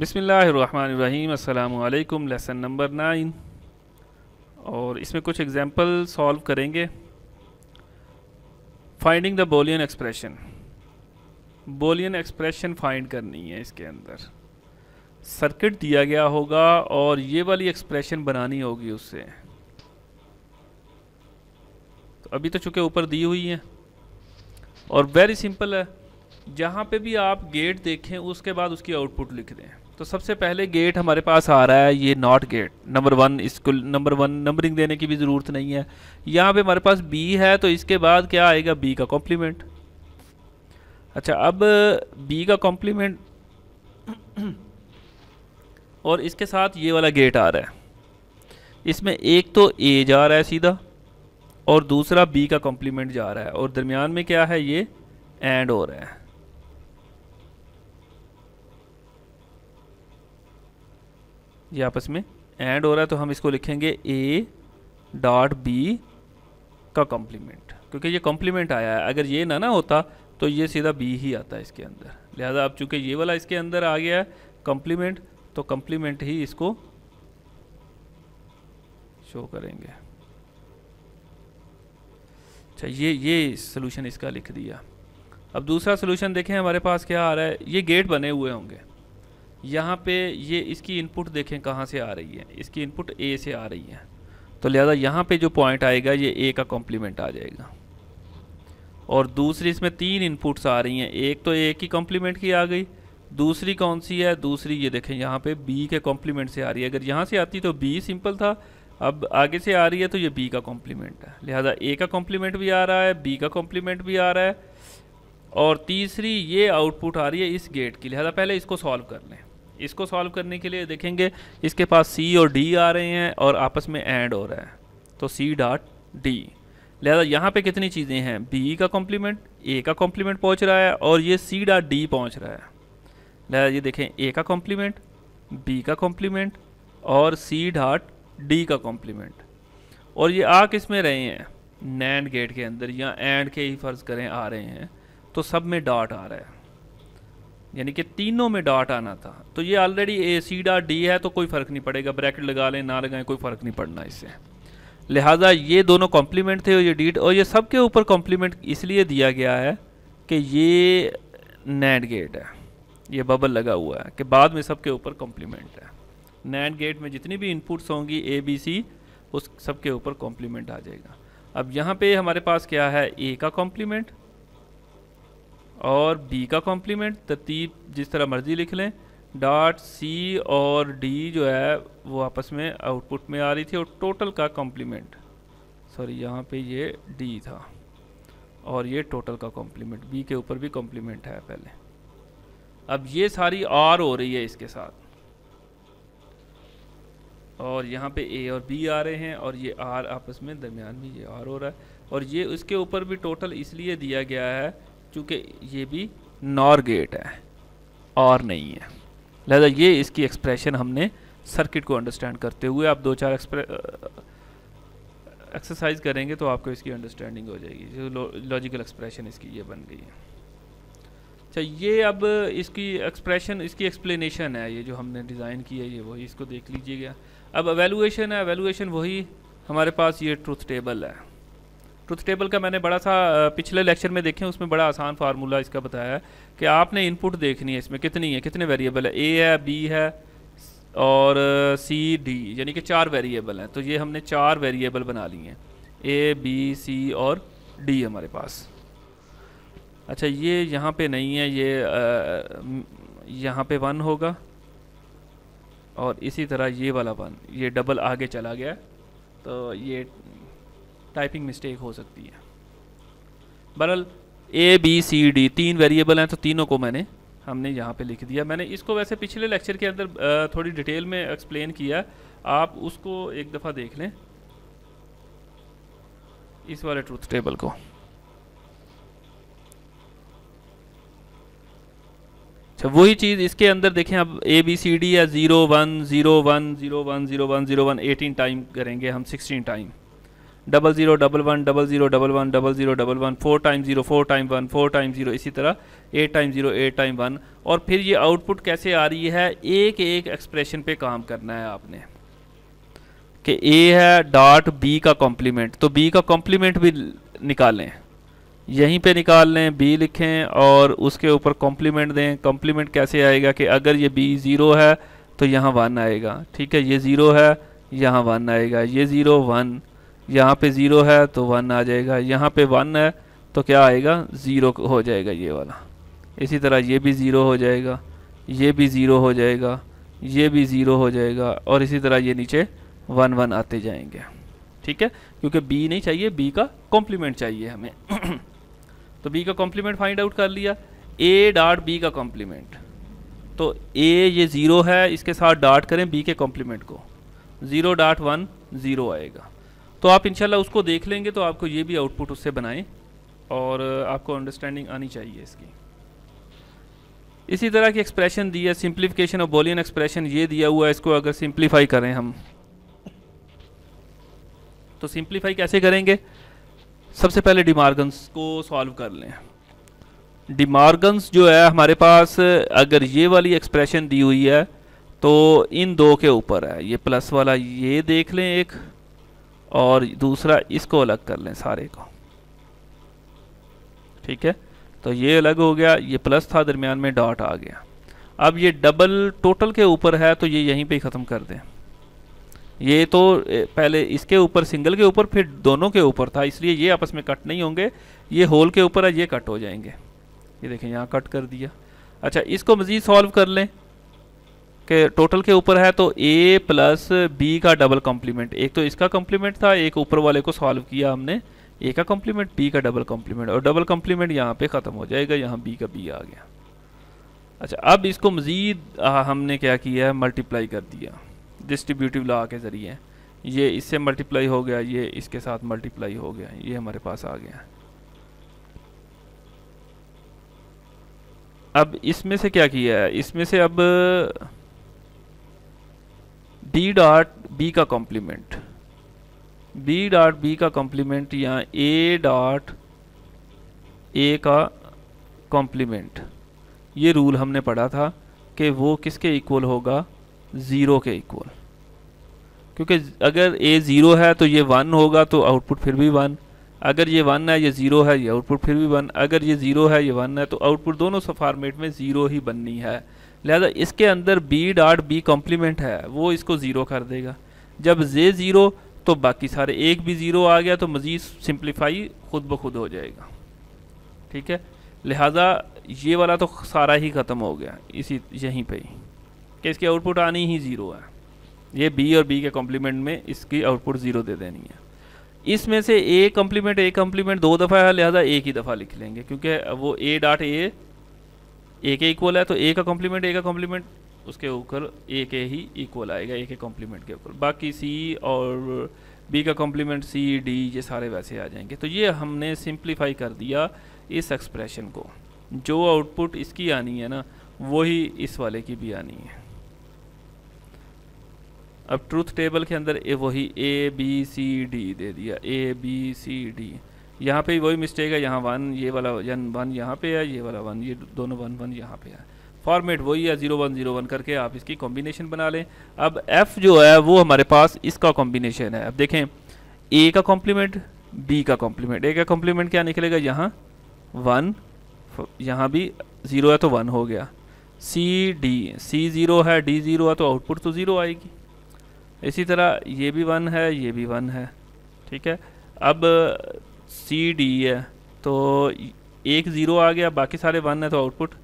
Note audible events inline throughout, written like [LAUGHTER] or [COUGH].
बिसमीम अल्लाम lesson number nine और इसमें कुछ एग्ज़ाम्पल सॉल्व करेंगे finding the Boolean expression Boolean expression find करनी है इसके अंदर सर्किट दिया गया होगा और ये वाली एक्सप्रेशन बनानी होगी उससे तो अभी तो चूँकि ऊपर दी हुई है और वेरी सिंपल है जहाँ पे भी आप गेट देखें उसके बाद उसकी आउटपुट लिख दें तो सबसे पहले गेट हमारे पास आ रहा है ये नॉट गेट नंबर वन इसको नंबर वन नंबरिंग देने की भी ज़रूरत नहीं है यहाँ पे हमारे पास बी है तो इसके बाद क्या आएगा बी का कॉम्प्लीमेंट अच्छा अब बी का कॉम्प्लीमेंट [COUGHS] और इसके साथ ये वाला गेट आ रहा है इसमें एक तो ए जा रहा है सीधा और दूसरा बी का कॉम्प्लीमेंट जा रहा है और दरमियान में क्या है ये एंड हो रहा है ये आपस में एंड हो रहा है तो हम इसको लिखेंगे ए डॉट बी का कॉम्प्लीमेंट क्योंकि ये कॉम्प्लीमेंट आया है अगर ये ना ना होता तो ये सीधा बी ही आता है इसके अंदर लिहाजा अब चूंकि ये वाला इसके अंदर आ गया है कॉम्प्लीमेंट तो कॉम्प्लीमेंट ही इसको शो करेंगे अच्छा ये ये सोल्यूशन इसका लिख दिया अब दूसरा सोल्यूशन देखें हमारे पास क्या आ रहा है ये गेट बने हुए होंगे यहाँ पे ये इसकी इनपुट देखें कहाँ से आ रही है इसकी इनपुट ए से आ रही है तो लिहाजा यहाँ पे जो पॉइंट आएगा ये ए का कॉम्प्लीमेंट आ जाएगा और दूसरी इसमें तीन इनपुट्स आ रही हैं एक तो ए की कॉम्प्लीमेंट की आ गई दूसरी कौन सी है दूसरी ये देखें यहाँ पे बी के कॉम्प्लीमेंट से आ रही है अगर यहाँ से आती तो बी सिंपल था अब आगे से आ रही है तो ये बी का कॉम्प्लीमेंट है लिहाजा ए का कॉम्प्लीमेंट भी आ रहा है बी का कॉम्प्लीमेंट भी आ रहा है और तीसरी ये आउटपुट आ रही है इस गेट की लिहाजा पहले इसको सॉल्व कर लें इसको सॉल्व करने के लिए देखेंगे इसके पास सी और डी आ रहे हैं और आपस में एंड हो रहा है तो सी डॉट डी लिहाजा यहाँ पे कितनी चीज़ें हैं बी का कॉम्प्लीमेंट ए का कॉम्प्लीमेंट पहुँच रहा है और ये सी डॉट डी पहुँच रहा है लिहाजा ये देखें ए का कॉम्प्लीमेंट बी का कॉम्प्लीमेंट और सी डॉट डी का कॉम्प्लीमेंट और ये आ किस में रहे हैं नैंड गेट के अंदर या एंड के ही फ़र्ज़ करें आ रहे हैं तो सब में डॉट आ रहा है यानी कि तीनों में डॉट आना था तो ये already A C dot D है तो कोई फ़र्क नहीं पड़ेगा ब्रैकेट लगा लें ना लगाएं कोई फ़र्क नहीं पड़ना इससे लिहाजा ये दोनों कॉम्प्लीमेंट थे और ये डीट और ये सब के ऊपर कॉम्प्लीमेंट इसलिए दिया गया है कि ये नैंड गेट है ये बबल लगा हुआ है कि बाद में सब के ऊपर कॉम्प्लीमेंट है नैंड गेट में जितनी भी इनपुट्स होंगी ए बी सी उस सब के ऊपर कॉम्प्लीमेंट आ जाएगा अब यहाँ पे हमारे पास क्या है ए का कॉम्प्लीमेंट और बी का कॉम्प्लीमेंट तरतीब तो जिस तरह मर्ज़ी लिख लें डॉट सी और डी जो है वो आपस में आउटपुट में आ रही थी और टोटल का कॉम्प्लीमेंट सॉरी यहाँ पे ये डी था और ये टोटल का कॉम्प्लीमेंट बी के ऊपर भी कॉम्प्लीमेंट है पहले अब ये सारी आर हो रही है इसके साथ और यहाँ पे ए और बी आ रहे हैं और ये आर आपस में दरमियान में ये आर हो रहा है और ये उसके ऊपर भी टोटल इसलिए दिया गया है क्योंकि ये भी नॉर गेट है और नहीं है लिहाजा ये इसकी एक्सप्रेशन हमने सर्किट को अंडरस्टैंड करते हुए आप दो चार एक्सरसाइज करेंगे तो आपको इसकी अंडरस्टैंडिंग हो जाएगी जो लॉजिकल एक्सप्रेशन इसकी ये बन गई है अच्छा ये अब इसकी एक्सप्रेशन इसकी एक्सप्लेनेशन है ये जो हमने डिज़ाइन किया है ये वही इसको देख लीजिएगा अब अवेलुएशन है अवेलुएशन वही हमारे पास ये ट्रूथ टेबल है ट्रुथ टेबल का मैंने बड़ा सा पिछले लेक्चर में देखे उसमें बड़ा आसान फार्मूला इसका बताया है कि आपने इनपुट देखनी है इसमें कितनी है कितने वेरिएबल है ए है बी है और सी डी यानी कि चार वेरिएबल हैं तो ये हमने चार वेरिएबल बना लिए हैं ए बी सी और डी हमारे पास अच्छा ये यहाँ पे नहीं है ये यहाँ पे वन होगा और इसी तरह ये वाला वन ये डबल आगे चला गया तो ये टाइपिंग मिस्टेक हो सकती है बरल ए बी सी डी तीन वेरिएबल हैं तो तीनों को मैंने हमने यहाँ पे लिख दिया मैंने इसको वैसे पिछले लेक्चर के अंदर थोड़ी डिटेल में एक्सप्लेन किया आप उसको एक दफ़ा देख लें इस वाले ट्रूथ टेबल को अच्छा वही चीज़ इसके अंदर देखें अब ए बी सी डी या zero one zero one zero one zero one zero one eighteen time करेंगे हम sixteen time double zero double one double zero double one double zero double one four time zero four time one four time zero इसी तरह eight time zero eight time one और फिर ये output कैसे आ रही है एक एक एक्सप्रेशन पे काम करना है आपने कि ए है डॉट बी का कॉम्प्लीमेंट तो बी का कॉम्प्लीमेंट भी निकालें यहीं पे निकाल लें बी लिखें और उसके ऊपर कॉम्प्लीमेंट दें कॉम्प्लीमेंट कैसे आएगा कि अगर ये बी ज़ीरो है तो यहाँ वन आएगा ठीक है ये ज़ीरो है यहाँ वन आएगा ये ज़ीरो वन यहाँ पे ज़ीरो है तो वन आ जाएगा यहाँ पे वन है तो क्या आएगा ज़ीरो हो जाएगा ये वाला इसी तरह ये भी ज़ीरो हो जाएगा ये भी ज़ीरो हो जाएगा ये भी ज़ीरो हो जाएगा और इसी तरह ये नीचे वन वन आते जाएंगे ठीक है क्योंकि बी नहीं चाहिए बी का कॉम्प्लीमेंट चाहिए हमें [CLEARS THROAT] तो बी का कॉम्प्लीमेंट फाइंड आउट कर लिया ए डॉट बी का कॉम्प्लीमेंट तो ए ये ज़ीरो है इसके साथ डाट करें बी के कॉम्प्लीमेंट को ज़ीरो डाट वन ज़ीरो आएगा तो आप इनशाला उसको देख लेंगे तो आपको ये भी आउटपुट उससे बनाएं और आपको अंडरस्टैंडिंग आनी चाहिए इसकी इसी तरह की एक्सप्रेशन दी है सिंप्लीफिकेशन ऑफ बोलियन एक्सप्रेशन ये दिया हुआ है इसको अगर सिंप्लीफाई करें हम तो सिंप्लीफाई कैसे करेंगे सबसे पहले डिमार्गन्स को सॉल्व कर लें डिमार्गन्स जो है हमारे पास अगर ये वाली एक्सप्रेशन दी हुई है तो इन दो के ऊपर है ये प्लस वाला ये देख लें एक और दूसरा इसको अलग कर लें सारे को ठीक है तो ये अलग हो गया ये प्लस था दरमियान में डॉट आ गया अब ये डबल टोटल के ऊपर है तो ये यहीं पे ख़त्म कर दें ये तो पहले इसके ऊपर सिंगल के ऊपर फिर दोनों के ऊपर था इसलिए ये आपस में कट नहीं होंगे ये होल के ऊपर है ये कट हो जाएंगे ये देखें यहाँ कट कर दिया अच्छा इसको मज़ीद सॉल्व कर लें के टोटल के ऊपर है तो ए प्लस बी का डबल कॉम्प्लीमेंट एक तो इसका कॉम्प्लीमेंट था एक ऊपर वाले को सॉल्व किया हमने ए का कॉम्प्लीमेंट बी का डबल कॉम्प्लीमेंट और डबल कॉम्प्लीमेंट यहाँ पे ख़त्म हो जाएगा यहाँ बी का बी आ गया अच्छा अब इसको मज़ीद हमने क्या किया है मल्टीप्लाई कर दिया डिस्ट्रीब्यूटिव लॉ के ज़रिए ये इससे मल्टीप्लाई हो गया ये इसके साथ मल्टीप्लाई हो गया ये हमारे पास आ गया अब इसमें से क्या किया है इसमें से अब डी डॉट बी का कॉम्प्लीमेंट बी डॉट बी का कॉम्प्लीमेंट या ए डॉट ए का कॉम्प्लीमेंट ये रूल हमने पढ़ा था कि वो किसके इक्वल होगा ज़ीरो के इक्वल क्योंकि अगर ए ज़ीरो है तो ये वन होगा तो आउटपुट फिर भी वन अगर ये वन है ये ज़ीरो है ये आउटपुट फिर भी वन अगर ये ज़ीरो है ये वन है तो आउटपुट दोनों फार्मेट में ज़ीरो ही बननी है लिहाजा इसके अंदर बी डॉट बी कॉम्प्लीमेंट है वो इसको ज़ीरो कर देगा जब जे ज़ीरो तो बाकी सारे एक भी ज़ीरो आ गया तो मज़ीद सिंप्लीफाई खुद ब खुद हो जाएगा ठीक है लिहाजा ये वाला तो सारा ही ख़त्म हो गया इसी यहीं पे ही कि इसकी आउटपुट आनी ही ज़ीरो है ये बी और बी के कॉम्प्लीमेंट में इसकी आउटपुट ज़ीरो दे देनी है इसमें से ए कम्प्लीमेंट ए कम्प्लीमेंट दो दफ़ा है लिहाजा एक ही दफ़ा लिख लेंगे क्योंकि वो ए डॉट ए ए के इक्वल है तो ए का कॉम्प्लीमेंट ए का कॉम्प्लीमेंट उसके ऊपर ए के ही इक्वल आएगा ए के कॉम्प्लीमेंट के ऊपर बाकी सी और बी का कॉम्प्लीमेंट सी डी ये सारे वैसे आ जाएंगे तो ये हमने सिंप्लीफाई कर दिया इस एक्सप्रेशन को जो आउटपुट इसकी आनी है ना वही इस वाले की भी आनी है अब ट्रूथ टेबल के अंदर ए वही ए बी सी डी दे दिया ए बी सी डी यहाँ पे वही मिस्टेक है यहाँ वन ये वाला वन यहाँ पे है ये वाला वन ये दोनों वन वन यहाँ पे है फॉर्मेट वही है ज़ीरो वन ज़ीरो वन करके आप इसकी कॉम्बिनेशन बना लें अब एफ़ जो है वो हमारे पास इसका कॉम्बिनेशन है अब देखें ए का कॉम्प्लीमेंट बी का कॉम्प्लीमेंट ए का कॉम्प्लीमेंट क्या निकलेगा यहाँ वन यहाँ भी ज़ीरो है तो वन हो गया सी डी सी ज़ीरो है डी ज़ीरो है तो आउटपुट तो ज़ीरो आएगी इसी तरह ये भी वन है ये भी वन है ठीक है अब सी डी है तो एक ज़ीरो आ गया बाकी सारे वन है तो आउटपुट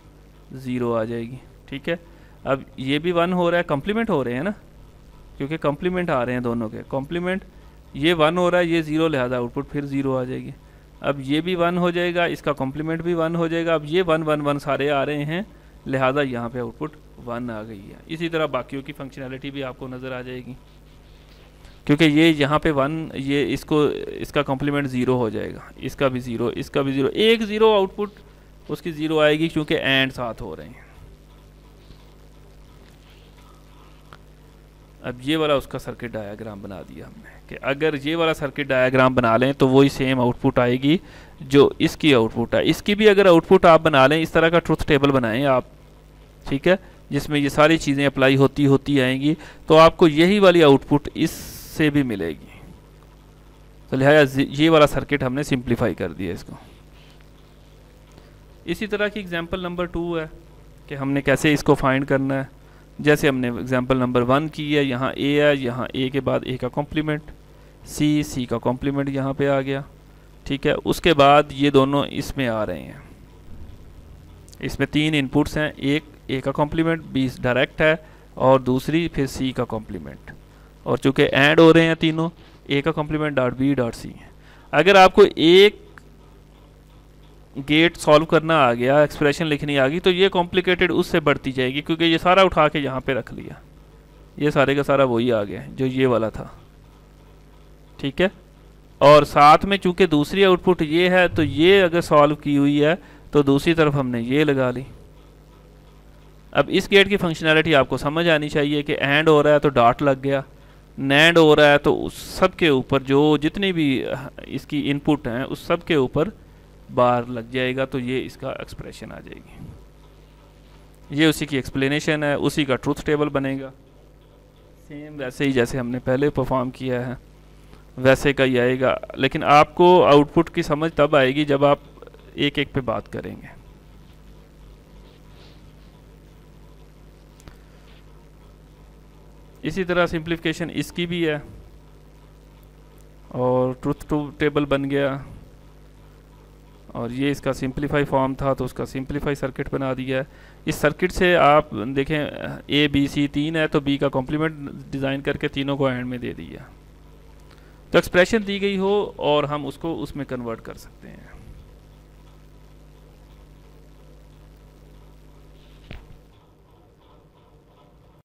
ज़ीरो आ जाएगी ठीक है अब ये भी वन हो रहा है कम्प्लीमेंट हो रहे हैं ना क्योंकि कम्प्लीमेंट आ रहे हैं दोनों के कॉम्प्लीमेंट ये वन हो रहा है ये ज़ीरो लिहाजा आउटपुट फिर ज़ीरो आ जाएगी अब ये भी वन हो जाएगा इसका कॉम्प्लीमेंट भी वन हो जाएगा अब ये वन वन वन सारे आ रहे हैं लिहाजा यहाँ पे आउटपुट वन आ गई है इसी तरह बाकियों की फंक्शनैलिटी भी आपको नज़र आ जाएगी क्योंकि ये यहाँ पे वन ये इसको इसका कॉम्प्लीमेंट ज़ीरो हो जाएगा इसका भी ज़ीरो इसका भी ज़ीरो एक ज़ीरो आउटपुट उसकी ज़ीरो आएगी क्योंकि एंड साथ हो रहे हैं अब ये वाला उसका सर्किट डायाग्राम बना दिया हमने कि अगर ये वाला सर्किट डायाग्राम बना लें तो वही सेम आउटपुट आएगी जो इसकी आउटपुट है इसकी भी अगर आउटपुट आप बना लें इस तरह का ट्रुथ टेबल बनाएं आप ठीक है जिसमें ये सारी चीज़ें अप्लाई होती होती आएंगी तो आपको यही वाली आउटपुट इस से भी मिलेगी तो लिहाजा ये वाला सर्किट हमने सिंप्लीफाई कर दिया इसको इसी तरह की एग्जांपल नंबर टू है कि हमने कैसे इसको फाइंड करना है जैसे हमने एग्जांपल नंबर वन की है यहाँ ए है यहाँ ए के बाद ए का कॉम्प्लीमेंट सी सी का कॉम्प्लीमेंट यहाँ पे आ गया ठीक है उसके बाद ये दोनों इसमें आ रहे हैं इसमें तीन इनपुट्स हैं एक ए का कॉम्प्लीमेंट बी डायरेक्ट है और दूसरी फिर सी का कॉम्प्लीमेंट और चूँकि एंड हो रहे हैं तीनों ए का complement dot B dot C अगर आपको एक गेट सॉल्व करना आ गया एक्सप्रेशन लिखनी आ गई तो ये कॉम्प्लिकेटेड उससे बढ़ती जाएगी क्योंकि ये सारा उठा के यहाँ पे रख लिया ये सारे का सारा वही आ गया जो ये वाला था ठीक है और साथ में चूंकि दूसरी आउटपुट ये है तो ये अगर सॉल्व की हुई है तो दूसरी तरफ हमने ये लगा ली अब इस गेट की फंक्शनैलिटी आपको समझ आनी चाहिए कि एंड हो रहा है तो डॉट लग गया नैंड हो रहा है तो उस सब के ऊपर जो जितनी भी इसकी इनपुट हैं उस सब के ऊपर बार लग जाएगा तो ये इसका एक्सप्रेशन आ जाएगी ये उसी की एक्सप्लेनेशन है उसी का ट्रूथ टेबल बनेगा सेम वैसे ही जैसे हमने पहले परफॉर्म किया है वैसे का ही आएगा लेकिन आपको आउटपुट की समझ तब आएगी जब आप एक एक पे बात करेंगे इसी तरह सिंप्लीफिकेशन इसकी भी है और ट्रुथ टू टेबल बन गया और ये इसका सिंप्लीफाई फॉर्म था तो उसका सिंप्लीफाई सर्किट बना दिया है इस सर्किट से आप देखें ए बी सी तीन है तो बी का कॉम्प्लीमेंट डिज़ाइन करके तीनों को एंड में दे दिया तो एक्सप्रेशन दी गई हो और हम उसको उसमें कन्वर्ट कर सकते हैं